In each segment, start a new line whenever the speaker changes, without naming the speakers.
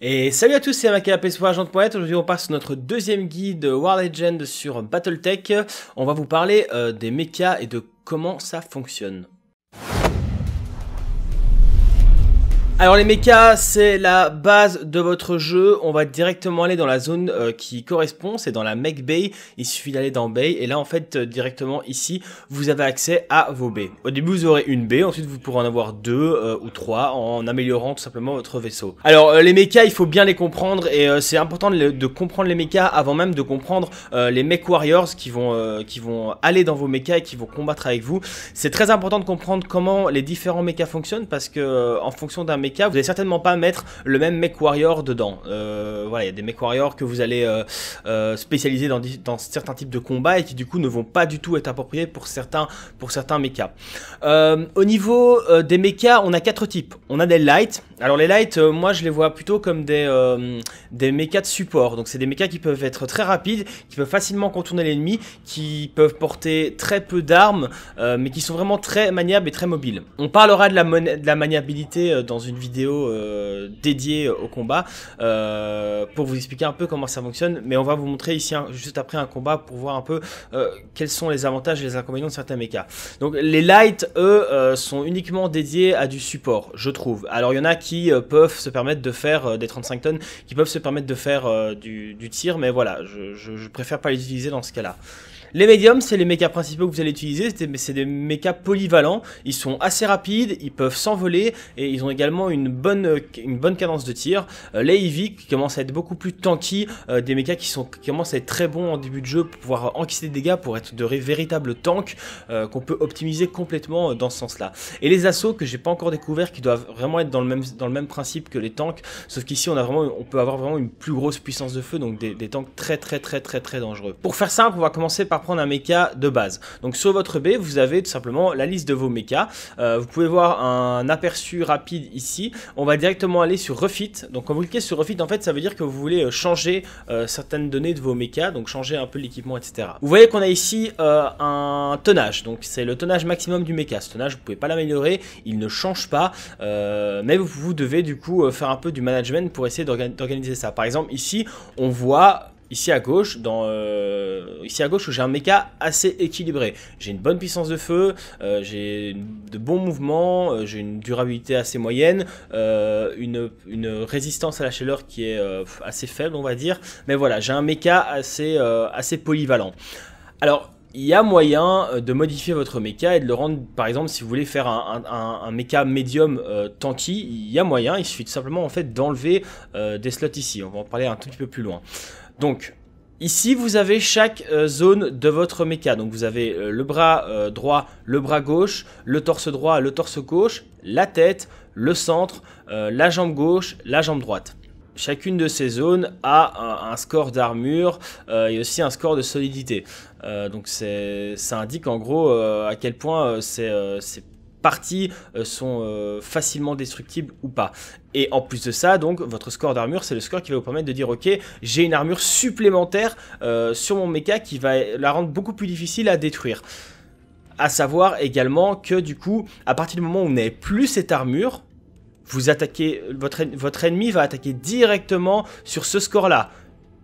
Et salut à tous, c'est agent Agent Poète. Aujourd'hui, on passe notre deuxième guide War Legend sur Battletech. On va vous parler euh, des mechas et de comment ça fonctionne. Alors les mechas, c'est la base de votre jeu. On va directement aller dans la zone euh, qui correspond, c'est dans la mech bay. Il suffit d'aller dans bay et là en fait euh, directement ici, vous avez accès à vos baies. Au début, vous aurez une baie, ensuite vous pourrez en avoir deux euh, ou trois en améliorant tout simplement votre vaisseau. Alors les mechas, il faut bien les comprendre et c'est important de, comprendre les mechas avant même de comprendre les mech warriors qui vont qui vont aller dans vos mechas et qui vont combattre avec vous. C'est très important de comprendre comment les différents mechas fonctionnent parce que en fonction d'un mecha vous allez certainement pas mettre le même mech warrior dedans. Euh, voilà, il y a des mec warriors que vous allez euh, euh, spécialiser dans, certains types de combats et qui du coup ne vont pas du tout être appropriés pour certains pour certains mechas. au niveau des mechas, on a quatre types. On a des light. Alors les light, moi je les vois plutôt comme des des mechas de support. Donc c'est des mechas qui peuvent être très rapides, qui peuvent facilement contourner l'ennemi, qui peuvent porter très peu d'armes, mais qui sont vraiment très maniables et très mobiles. On parlera de la, de la maniabilité dans une vidéo euh, dédiée au combat euh, pour vous expliquer un peu comment ça fonctionne. Mais on va vous montrer ici hein, juste après un combat pour voir un peu euh, quels sont les avantages et les inconvénients de certains mechas. Donc les lights, eux, sont uniquement dédiés à du support, je trouve. Alors il y en a qui peuvent se permettre de faire des 35 tonnes, qui peuvent se permettre de faire du, tir, mais voilà, je, je préfère pas les utiliser dans ce cas-là. Les médiums, c'est les mechas principaux que vous allez utiliser, c'est des, mechas polyvalents, ils sont assez rapides, ils peuvent s'envoler, et ils ont également une bonne, une bonne cadence de tir. Euh, les heavy qui commencent à être beaucoup plus tanky, euh, des mechas qui, sont, qui commencent à être très bons en début de jeu pour pouvoir encaisser des dégâts, pour être de véritables tanks euh, qu'on peut optimiser complètement dans ce sens-là. Et les assauts que j'ai pas encore découvert, qui doivent vraiment être dans le même, dans le même principe que les tanks, sauf qu'ici on, on peut avoir vraiment une plus grosse puissance de feu, donc des, des tanks très très très très très dangereux. Pour faire simple, on va commencer par prendre un mecha de base. Donc sur votre B, vous avez tout simplement la liste de vos mechas. Euh, vous pouvez voir un aperçu rapide ici. On va directement aller sur Refit. Donc quand vous cliquez sur Refit, en fait, ça veut dire que vous voulez euh, changer euh, certaines données de vos mechas, donc changer un peu l'équipement, etc. Vous voyez qu'on a ici un tonnage. Donc c'est le tonnage maximum du mecha. Ce tonnage, vous pouvez pas l'améliorer, il ne change pas. mais vous devez du coup faire un peu du management pour essayer d'organiser ça. Par exemple, ici, on voit ici à gauche, euh, ici à gauche où j'ai un mecha assez équilibré. J'ai une bonne puissance de feu, euh, j'ai de bons mouvements, euh, j'ai une durabilité assez moyenne, une, résistance à la chaleur qui est assez faible on va dire. Mais voilà, j'ai un mecha assez, assez polyvalent. Alors, il y a moyen de modifier votre mecha et de le rendre, par exemple, si vous voulez faire un, un, mecha médium tanky, il y a moyen, il suffit simplement en fait d'enlever des slots ici, on va en parler un tout petit peu plus loin. Donc, Ici, vous avez chaque euh, zone de votre méca. Donc, vous avez euh, le bras euh, droit, le bras gauche, le torse droit, le torse gauche, la tête, le centre, la jambe gauche, la jambe droite. Chacune de ces zones a un, un score d'armure et aussi un score de solidité. donc, ça indique en gros à quel point c'est parties euh, sont euh, facilement destructibles ou pas. Et en plus de ça, donc, votre score d'armure, c'est le score qui va vous permettre de dire, ok, j'ai une armure supplémentaire euh, sur mon mecha qui va la rendre beaucoup plus difficile à détruire à savoir également que du coup, à partir du moment où vous n'avez plus cette armure, vous attaquez, votre, votre ennemi va attaquer directement sur ce score-là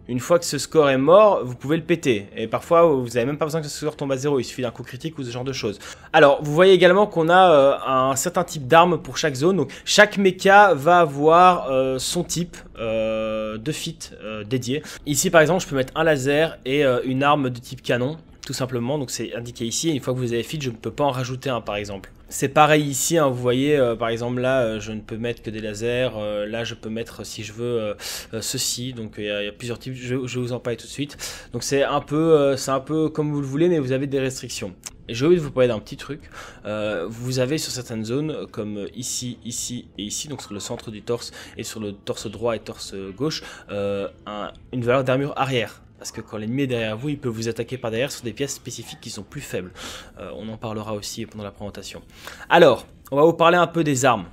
une fois que ce score est mort, vous pouvez le péter. Et parfois, vous n'avez même pas besoin que ce score tombe à zéro. Il suffit d'un coup critique ou ce genre de choses. Alors, vous voyez également qu'on a euh, un certain type d'arme pour chaque zone. Donc, chaque mecha va avoir euh, son type euh, de fit dédié. Ici, par exemple, je peux mettre un laser et une arme de type canon tout simplement. Donc c'est indiqué ici. une fois que vous avez fit, je ne peux pas en rajouter un par exemple. C'est pareil ici, hein. vous voyez, euh, par exemple là, euh, je ne peux mettre que des lasers. Euh, là, je peux mettre, si je veux, ceci. Donc il y, a plusieurs types. Je, vous en parle tout de suite. Donc c'est un peu, c'est un peu comme vous le voulez, mais vous avez des restrictions. J'ai envie de vous parler d'un petit truc. vous avez sur certaines zones, comme ici, ici et ici, donc sur le centre du torse et sur le torse droit et torse gauche, une valeur d'armure arrière. Parce que quand l'ennemi est derrière vous, il peut vous attaquer par derrière sur des pièces spécifiques qui sont plus faibles. Euh, on en parlera aussi pendant la présentation. Alors, on va vous parler un peu des armes.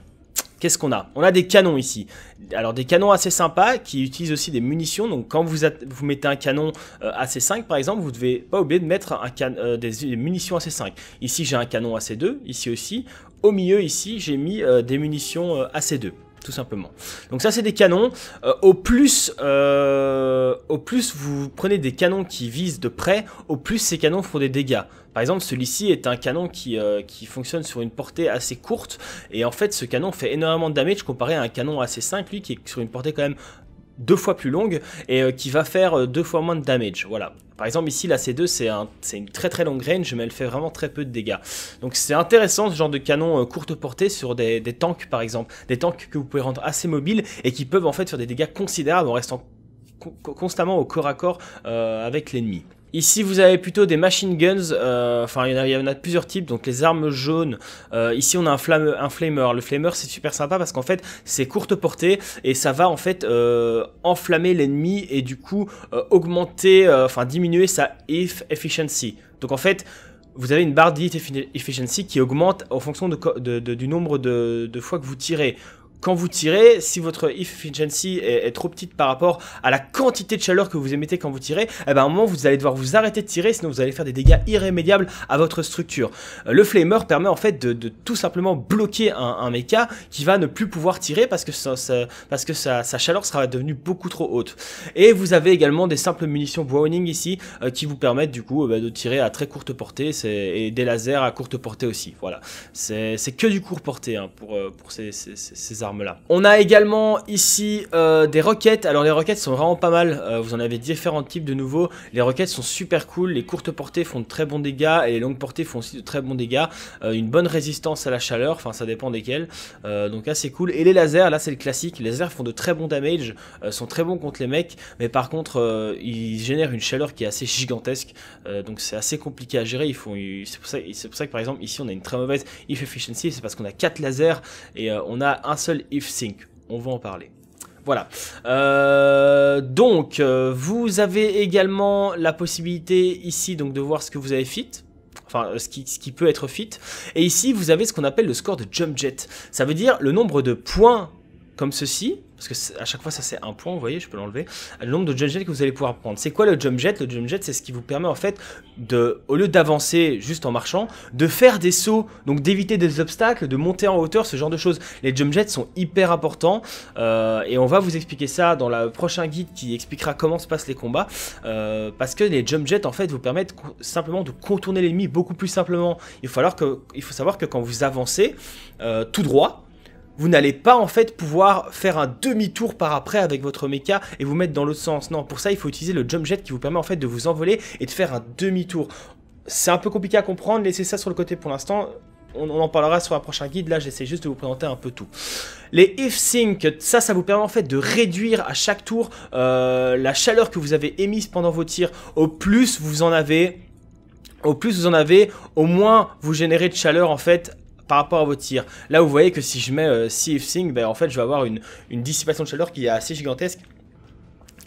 Qu'est-ce qu'on a On a des canons ici. Alors des canons assez sympas qui utilisent aussi des munitions. Donc quand vous, vous mettez un canon à euh, AC5 par exemple, vous devez pas oublier de mettre un euh, des, munitions AC5. Ici j'ai un canon AC2, ici aussi. Au milieu ici j'ai mis des munitions AC2 tout simplement. Donc ça c'est des canons. Euh, au plus, euh, au plus vous prenez des canons qui visent de près, au plus ces canons font des dégâts. Par exemple, celui-ci est un canon euh, qui, fonctionne sur une portée assez courte, et en fait ce canon fait énormément de damage comparé à un canon assez simple, lui qui est sur une portée quand même deux fois plus longue et euh, qui va faire euh, deux fois moins de damage. Voilà. Par exemple ici la C2 c'est un, une très très longue range mais elle fait vraiment très peu de dégâts. Donc c'est intéressant ce genre de canon euh, courte portée sur des, tanks par exemple. Des tanks que vous pouvez rendre assez mobiles et qui peuvent en fait faire des dégâts considérables en restant constamment au corps à corps avec l'ennemi. Ici, vous avez plutôt des machine guns, euh, enfin, il, y, en a plusieurs types, donc les armes jaunes. Euh, ici, on a un, flamme, un flamer. Le flamer, c'est super sympa parce qu'en fait, c'est courte portée et ça va en fait euh, enflammer l'ennemi et du coup augmenter, enfin, diminuer sa if efficiency. Donc en fait, vous avez une barre d'efficiency efficiency qui augmente en fonction de, du nombre de, fois que vous tirez quand vous tirez, si votre efficiency est, trop petite par rapport à la quantité de chaleur que vous émettez quand vous tirez, eh ben, à un moment vous allez devoir vous arrêter de tirer, sinon vous allez faire des dégâts irrémédiables à votre structure. Euh, le flamer permet en fait de, tout simplement bloquer un, mecha qui va ne plus pouvoir tirer parce que, parce que sa, chaleur sera devenue beaucoup trop haute. Et vous avez également des simples munitions Browning ici euh, qui vous permettent du coup euh, bah, de tirer à très courte portée et des lasers à courte portée aussi. Voilà, c'est que du court porté hein, pour, ces armes là. On a également ici euh, des roquettes, alors les roquettes sont vraiment pas mal, euh, vous en avez différents types de nouveaux les roquettes sont super cool, les courtes portées font de très bons dégâts et les longues portées font aussi de très bons dégâts, euh, une bonne résistance à la chaleur, enfin ça dépend desquelles, donc assez cool, et les lasers, là c'est le classique, les lasers font de très bons damage, sont très bons contre les mecs, mais par contre ils génèrent une chaleur qui est assez gigantesque, donc c'est assez compliqué à gérer, c'est pour, ça que par exemple ici on a une très mauvaise if efficiency, c'est parce qu'on a 4 lasers et on a un seul If sync, On va en parler. Voilà. Euh, donc, euh, vous avez également la possibilité ici donc, de voir ce que vous avez fit. Enfin, euh, ce qui, ce qui peut être fit. Et ici, vous avez ce qu'on appelle le score de jump jet. Ça veut dire le nombre de points comme ceci parce que à chaque fois ça c'est un point, vous voyez, je peux l'enlever, le nombre de jump jets que vous allez pouvoir prendre. C'est quoi le jump jet Le jump jet c'est ce qui vous permet en fait de, au lieu d'avancer juste en marchant, de faire des sauts, donc d'éviter des obstacles, de monter en hauteur, ce genre de choses. Les jump jets sont hyper importants euh, et on va vous expliquer ça dans le prochain guide qui expliquera comment se passent les combats, euh, parce que les jump jets en fait vous permettent simplement de contourner l'ennemi beaucoup plus simplement. Il faut, que, il faut savoir que quand vous avancez euh, tout droit, vous n'allez pas en fait pouvoir faire un demi-tour par après avec votre mecha et vous mettre dans l'autre sens. Non, pour ça, il faut utiliser le jump jet qui vous permet en fait de vous envoler et de faire un demi-tour. C'est un peu compliqué à comprendre, laissez ça sur le côté pour l'instant. On, en parlera sur un prochain guide, là j'essaie juste de vous présenter un peu tout. Les if-sync, ça, ça vous permet en fait de réduire à chaque tour euh, la chaleur que vous avez émise pendant vos tirs. Au plus vous en avez, au plus vous en avez, au moins vous générez de chaleur en fait par rapport à vos tirs. Là, vous voyez que si je mets euh, Sea ben, en fait, je vais avoir une dissipation de chaleur qui est assez gigantesque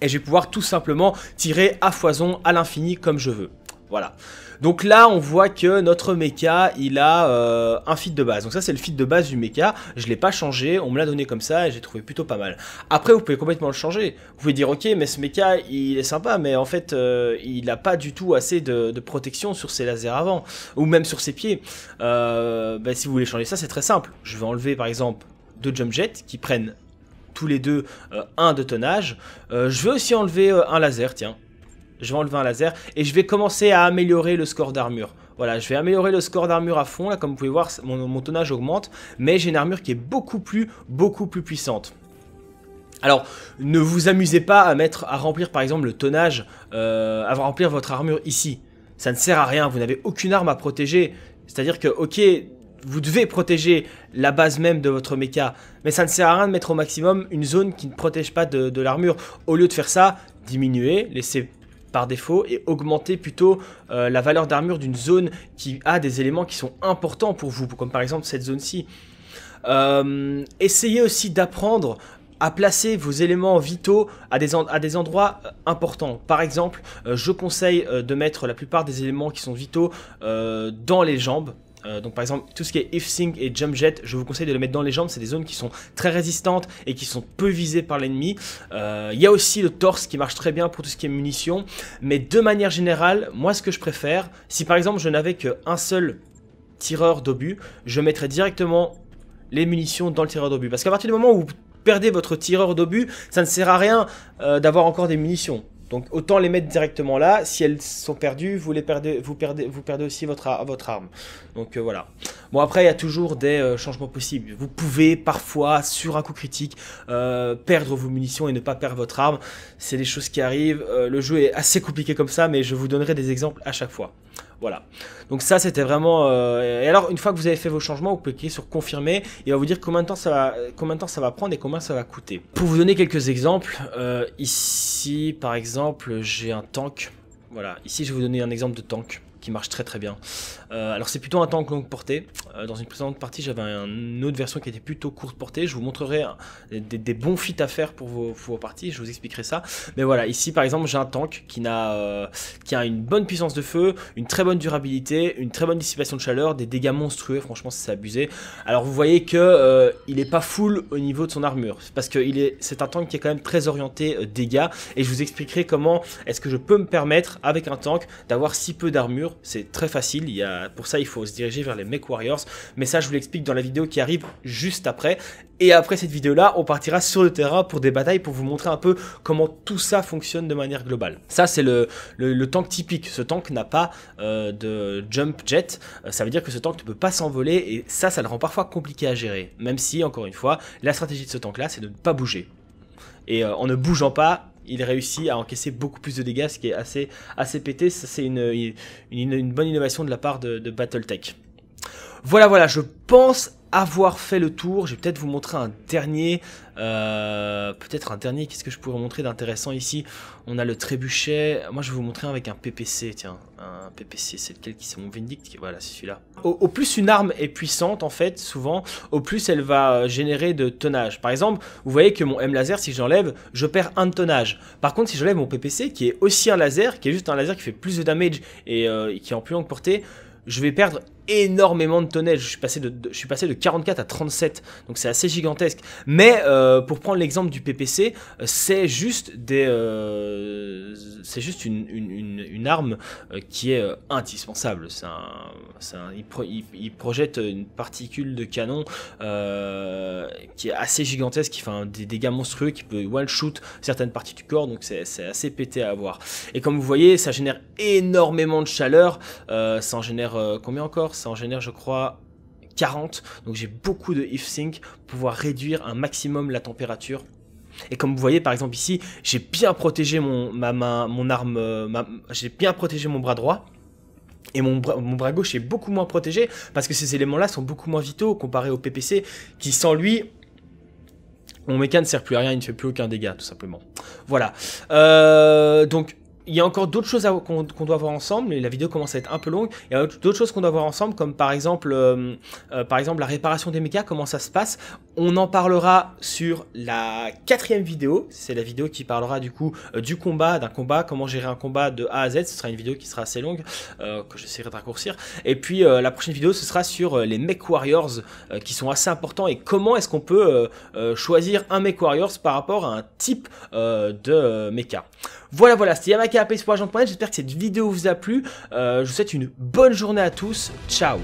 et je vais pouvoir tout simplement tirer à foison à l'infini comme je veux. Voilà. Donc là, on voit que notre mecha, il a euh, un fit de base. Donc ça, c'est le fit de base du mecha. Je l'ai pas changé, on me l'a donné comme ça et j'ai trouvé plutôt pas mal. Après, vous pouvez complètement le changer. Vous pouvez dire, ok, mais ce mecha, il est sympa, mais en fait, euh, il n'a pas du tout assez de, protection sur ses lasers avant, ou même sur ses pieds. Euh, bah, si vous voulez changer ça, c'est très simple. Je vais enlever, par exemple, deux jump jets qui prennent tous les deux un de tonnage. je vais aussi enlever un laser, tiens je vais enlever un laser et je vais commencer à améliorer le score d'armure. Voilà, je vais améliorer le score d'armure à fond, là comme vous pouvez voir, mon, tonnage augmente, mais j'ai une armure qui est beaucoup plus, beaucoup plus puissante. Alors, ne vous amusez pas à mettre, à remplir par exemple le tonnage, euh, à remplir votre armure ici. Ça ne sert à rien, vous n'avez aucune arme à protéger. C'est-à-dire que, ok, vous devez protéger la base même de votre méca, mais ça ne sert à rien de mettre au maximum une zone qui ne protège pas de, de l'armure. Au lieu de faire ça, diminuez, laissez par défaut et augmenter plutôt euh, la valeur d'armure d'une zone qui a des éléments qui sont importants pour vous, comme par exemple cette zone-ci. Euh, essayez aussi d'apprendre à placer vos éléments vitaux à des, à des endroits euh, importants. Par exemple, je conseille de mettre la plupart des éléments qui sont vitaux dans les jambes, euh, donc par exemple, tout ce qui est if sync et jump jet, je vous conseille de le mettre dans les jambes. C'est des zones qui sont très résistantes et qui sont peu visées par l'ennemi. Euh, il y a aussi le torse qui marche très bien pour tout ce qui est munitions. Mais de manière générale, moi ce que je préfère, si par exemple je n'avais qu'un seul tireur d'obus, je mettrais directement les munitions dans le tireur d'obus. Parce qu'à partir du moment où vous perdez votre tireur d'obus, ça ne sert à rien euh, d'avoir encore des munitions. Donc autant les mettre directement là. Si elles sont perdues, vous les perdez, vous perdez, vous perdez aussi votre, votre arme. Donc euh, voilà. Bon après il y a toujours des euh, changements possibles. Vous pouvez parfois sur un coup critique euh, perdre vos munitions et ne pas perdre votre arme. C'est des choses qui arrivent. le jeu est assez compliqué comme ça, mais je vous donnerai des exemples à chaque fois. Voilà. Donc ça, c'était vraiment... Euh, et alors, une fois que vous avez fait vos changements, vous pouvez sur confirmer. Il va vous dire combien de temps ça va, temps ça va prendre et combien ça va coûter. Pour vous donner quelques exemples, euh, ici, par exemple, j'ai un tank. Voilà. Ici, je vais vous donner un exemple de tank qui marche très très bien. Euh, alors c'est plutôt un tank longue portée. Euh, dans une précédente partie, j'avais une autre version qui était plutôt courte portée. Je vous montrerai hein, des, bons feats à faire pour vos, parties. Je vous expliquerai ça. Mais voilà, ici par exemple, j'ai un tank qui a, euh, qui a une bonne puissance de feu, une très bonne durabilité, une très bonne dissipation de chaleur, des dégâts monstrueux. Franchement, c'est abusé. Alors vous voyez que il est pas full au niveau de son armure, parce que c'est un tank qui est quand même très orienté dégâts. Et je vous expliquerai comment est-ce que je peux me permettre avec un tank d'avoir si peu d'armure. C'est très facile. Il y a bah, pour ça, il faut se diriger vers les Mech Warriors. Mais ça, je vous l'explique dans la vidéo qui arrive juste après. Et après cette vidéo-là, on partira sur le terrain pour des batailles pour vous montrer un peu comment tout ça fonctionne de manière globale. Ça, c'est le, le, tank typique. Ce tank n'a pas euh, de jump jet. Euh, ça veut dire que ce tank ne peut pas s'envoler et ça, ça le rend parfois compliqué à gérer. Même si, encore une fois, la stratégie de ce tank-là, c'est de ne pas bouger. Et euh, en ne bougeant pas, il réussit à encaisser beaucoup plus de dégâts, ce qui est assez, assez pété. c'est une, bonne innovation de la part de, de Battletech. Voilà, voilà, je pense avoir fait le tour. Je vais peut-être vous montrer un dernier. Euh, peut-être un dernier. Qu'est-ce que je pourrais montrer d'intéressant ici On a le trébuchet. Moi, je vais vous montrer avec un PPC. Tiens, un PPC, c'est lequel qui c'est mon Vindict Voilà, c'est celui-là. Au, plus une arme est puissante, en fait, souvent, au plus elle va euh, générer de tonnage. Par exemple, vous voyez que mon M laser, si j'enlève, je perds un tonnage. Par contre, si j'enlève mon PPC, qui est aussi un laser, qui est juste un laser qui fait plus de damage et euh, qui est en plus longue portée, je vais perdre énormément de tonnage. Je suis passé de, je suis passé de 44 à 37, donc c'est assez gigantesque. Mais euh, pour prendre l'exemple du PPC, euh, c'est juste des, euh, c'est juste une, arme qui est indispensable. C'est il, projette une particule de canon qui est assez gigantesque, qui fait des dégâts monstrueux, qui peut one shoot certaines parties du corps, donc c'est assez pété à avoir. Et comme vous voyez, ça génère énormément de chaleur. ça en génère combien encore ça en génère je crois 40, donc j'ai beaucoup de if sync pour pouvoir réduire un maximum la température. Et comme vous voyez par exemple ici, j'ai bien protégé mon, arme, euh, j'ai bien protégé mon bras droit. Et mon bras, gauche est beaucoup moins protégé parce que ces éléments-là sont beaucoup moins vitaux comparé au PPC qui sans lui, mon mécan ne sert plus à rien, il ne fait plus aucun dégât tout simplement. Voilà. Euh, donc il y a encore d'autres choses qu'on doit voir ensemble, Mais la vidéo commence à être un peu longue, il y a d'autres choses qu'on doit voir ensemble, comme par exemple, euh, euh, par exemple la réparation des mechas comment ça se passe. On en parlera sur la quatrième vidéo, c'est la vidéo qui parlera du coup euh, du combat, d'un combat, comment gérer un combat de A à Z, ce sera une vidéo qui sera assez longue, que j'essaierai de raccourcir. Et puis la prochaine vidéo, ce sera sur les Mech Warriors, qui sont assez importants, et comment est-ce qu'on peut choisir un Mech Warriors par rapport à un type de mecha. Voilà, voilà, c'était Yamaka J'espère que cette vidéo vous a plu. Euh, je vous souhaite une bonne journée à tous. Ciao